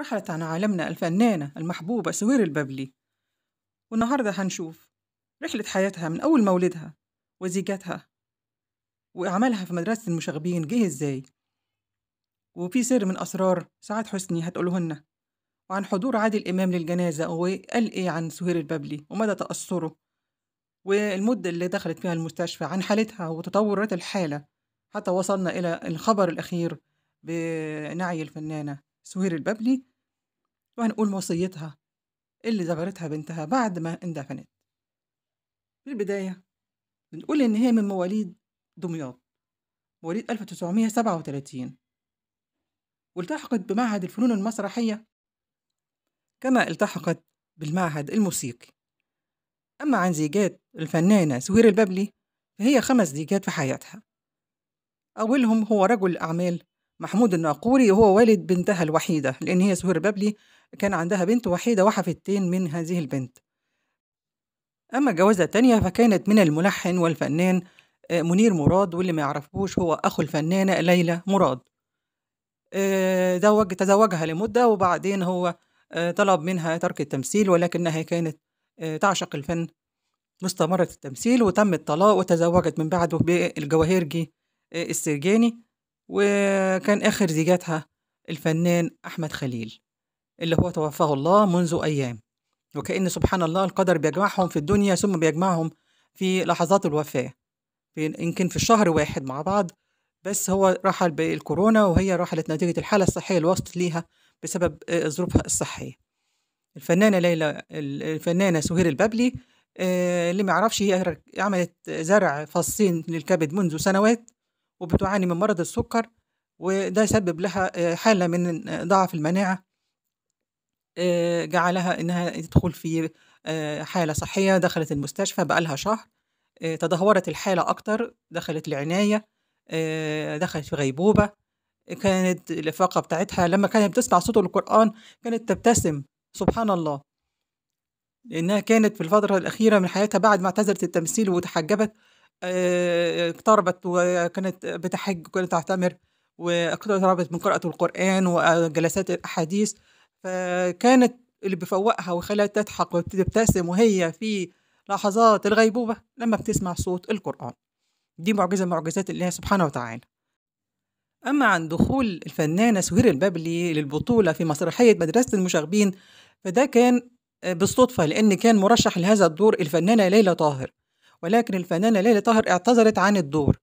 رحلت عن عالمنا الفنانة المحبوبة سوير الببلي والنهاردة هنشوف رحلة حياتها من أول مولدها وزيجاتها وأعمالها في مدرسة المشاغبين جه إزاي وفي سر من أسرار سعاد حسني هتقولهن وعن حضور عادل إمام للجنازة وقال إيه عن سهير الببلي ومدى تأثره والمدة اللي دخلت فيها المستشفى عن حالتها وتطورات الحالة حتى وصلنا إلى الخبر الأخير بنعي الفنانة سهير الببلي وهنقول وصيتها اللي زغرتها بنتها بعد ما اندفنت في البداية بنقول إن هي من مواليد دمياط مواليد 1937 والتحقت بمعهد الفنون المسرحية كما التحقت بالمعهد الموسيقي أما عن زيجات الفنانة سهير البابلي فهي خمس زيجات في حياتها أولهم هو رجل الأعمال محمود الناقوري وهو والد بنتها الوحيدة لأن هي سهير البابلي كان عندها بنت وحيدة وحفيدتين من هذه البنت أما الجوازة التانية فكانت من الملحن والفنان آه، منير مراد واللي ما يعرفوش هو أخو الفنانة ليلى مراد آه، زوج تزوجها لمدة وبعدين هو آه، طلب منها ترك التمثيل ولكنها كانت تعشق الفن واستمرت التمثيل وتم الطلاق وتزوجت من بعده بالجواهرجي السرجاني وكان آخر زيجاتها الفنان أحمد خليل اللي هو توفاه الله منذ أيام وكأن سبحان الله القدر بيجمعهم في الدنيا ثم بيجمعهم في لحظات الوفاة يمكن في الشهر واحد مع بعض بس هو رحل بالكورونا وهي رحلت نتيجة الحالة الصحية اللي وصلت ليها بسبب آه، ظروفها الصحية الفنانة ليلى الفنانة سهير البابلي آه، اللي ما يعرفش هي عملت زرع فصين للكبد منذ سنوات وبتعاني من مرض السكر وده سبب لها آه، حالة من ضعف المناعة جعلها إنها تدخل في حالة صحية، دخلت المستشفى بقى لها شهر، تدهورت الحالة أكتر، دخلت العناية، دخلت في غيبوبة، كانت الإفاقة بتاعتها لمّا كانت بتسمع صوت القرآن كانت تبتسم، سبحان الله. لإنها كانت في الفترة الأخيرة من حياتها بعد ما اعتزلت التمثيل وتحجبت اقتربت وكانت بتحج وكانت تعتمر، واقتربت من قراءة القرآن وجلسات الأحاديث. فكانت اللي بفوقها وخلاها تضحك وتبتسم وهي في لحظات الغيبوبة لما بتسمع صوت القرآن دي معجزة معجزات الله سبحانه وتعالى أما عن دخول الفنانة سهير البابلي للبطولة في مسرحية مدرسة المشاغبين فده كان آه، بالصدفة لأن كان مرشح لهذا الدور الفنانة ليلى طاهر ولكن الفنانة ليلى طاهر اعتذرت عن الدور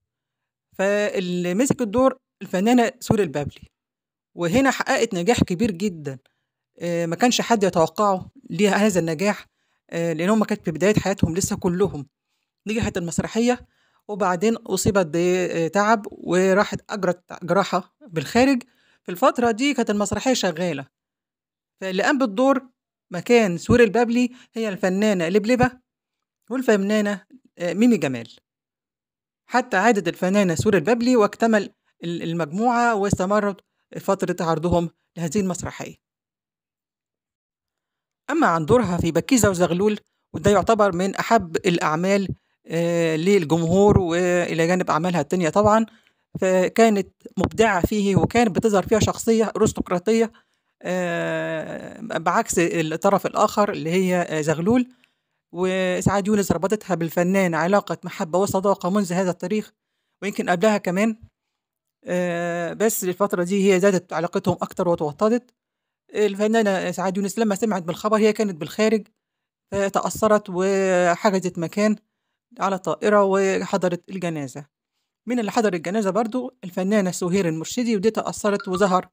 فاللي مسك الدور الفنانة سهير البابلي وهنا حققت نجاح كبير جدا آه، ما كانش حد يتوقعه ليها هذا النجاح آه، لأنهم كانت في بداية حياتهم لسه كلهم نجحت المسرحية وبعدين أصيبت بتعب وراحت أجرت جراحة بالخارج في الفترة دي كانت المسرحية شغالة فاللي قام بالدور مكان سوري البابلي هي الفنانة لبلبة والفنانة آه، ميمي جمال حتى عادت الفنانة سوري البابلي واكتمل المجموعة واستمرت فترة عرضهم لهذه المسرحية أما عن دورها في بكيزة وزغلول وده يعتبر من أحب الأعمال آه، للجمهور وإلى جانب أعمالها التانية طبعا فكانت مبدعة فيه وكانت بتظهر فيها شخصية أرستقراطية آه، بعكس الطرف الآخر اللي هي آه، زغلول وإسعاد يونس ربطتها بالفنان علاقة محبة وصداقة منذ هذا التاريخ ويمكن قبلها كمان بس الفترة دي هي زادت علاقتهم أكتر وتوطدت الفنانة سعاد يونس لما سمعت بالخبر هي كانت بالخارج تأثرت وحجزت مكان على طائرة وحضرت الجنازة من اللي حضر الجنازة برضو الفنانة سهير المرشدي ودي تأثرت وظهر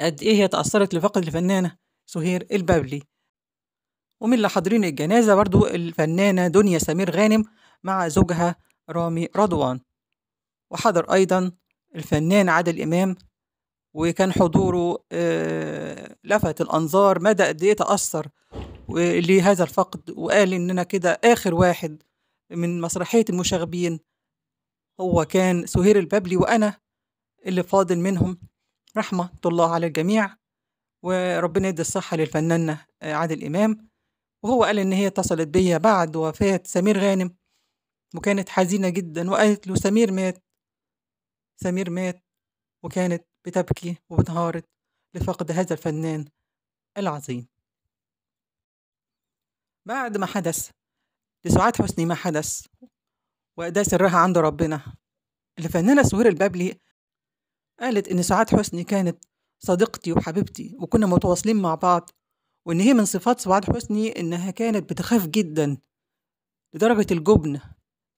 قد إيه هي تأثرت لفقد الفنانة سهير البابلي ومن اللي حاضرين الجنازة برضو الفنانة دنيا سمير غانم مع زوجها رامي رضوان وحضر أيضا الفنان عادل إمام وكان حضوره آه، لفت الأنظار مدى قد إيه تأثر لهذا الفقد وقال إننا كده آخر واحد من مسرحية المشاغبين هو كان سهير البابلي وأنا اللي فاضل منهم رحمة الله على الجميع وربنا يدي الصحة للفنانة آه، عادل إمام وهو قال إن هي اتصلت بيا بعد وفاة سمير غانم وكانت حزينة جدا وقالت له سمير مات سمير مات وكانت بتبكي وبتهارت لفقد هذا الفنان العظيم بعد ما حدث لسعاد حسني ما حدث وأداة سرها عند ربنا الفنانة سهير البابلي قالت إن سعاد حسني كانت صديقتي وحبيبتي وكنا متواصلين مع بعض وإن هي من صفات سعاد حسني إنها كانت بتخاف جدا لدرجة الجبن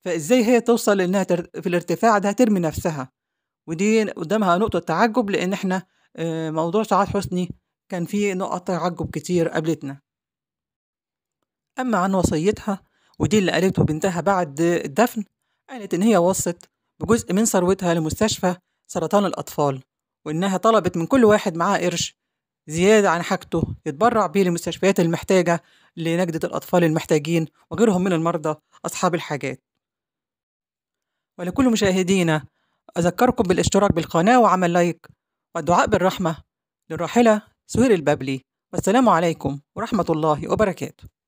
فإزاي هي توصل إنها في الارتفاع ده ترمي نفسها ودي قدامها نقطة تعجب لأن احنا آه، موضوع سعاد حسني كان فيه نقط تعجب كتير قابلتنا أما عن وصيتها ودي اللي قالته بنتها بعد الدفن قالت إن هي وصت بجزء من ثروتها لمستشفى سرطان الأطفال وإنها طلبت من كل واحد معاه قرش زيادة عن حاجته يتبرع بيه لمستشفيات المحتاجة لنجدة الأطفال المحتاجين وغيرهم من المرضى أصحاب الحاجات ولكل مشاهدينا أذكركم بالاشتراك بالقناة وعمل لايك والدعاء بالرحمة للراحلة سهير البابلي والسلام عليكم ورحمة الله وبركاته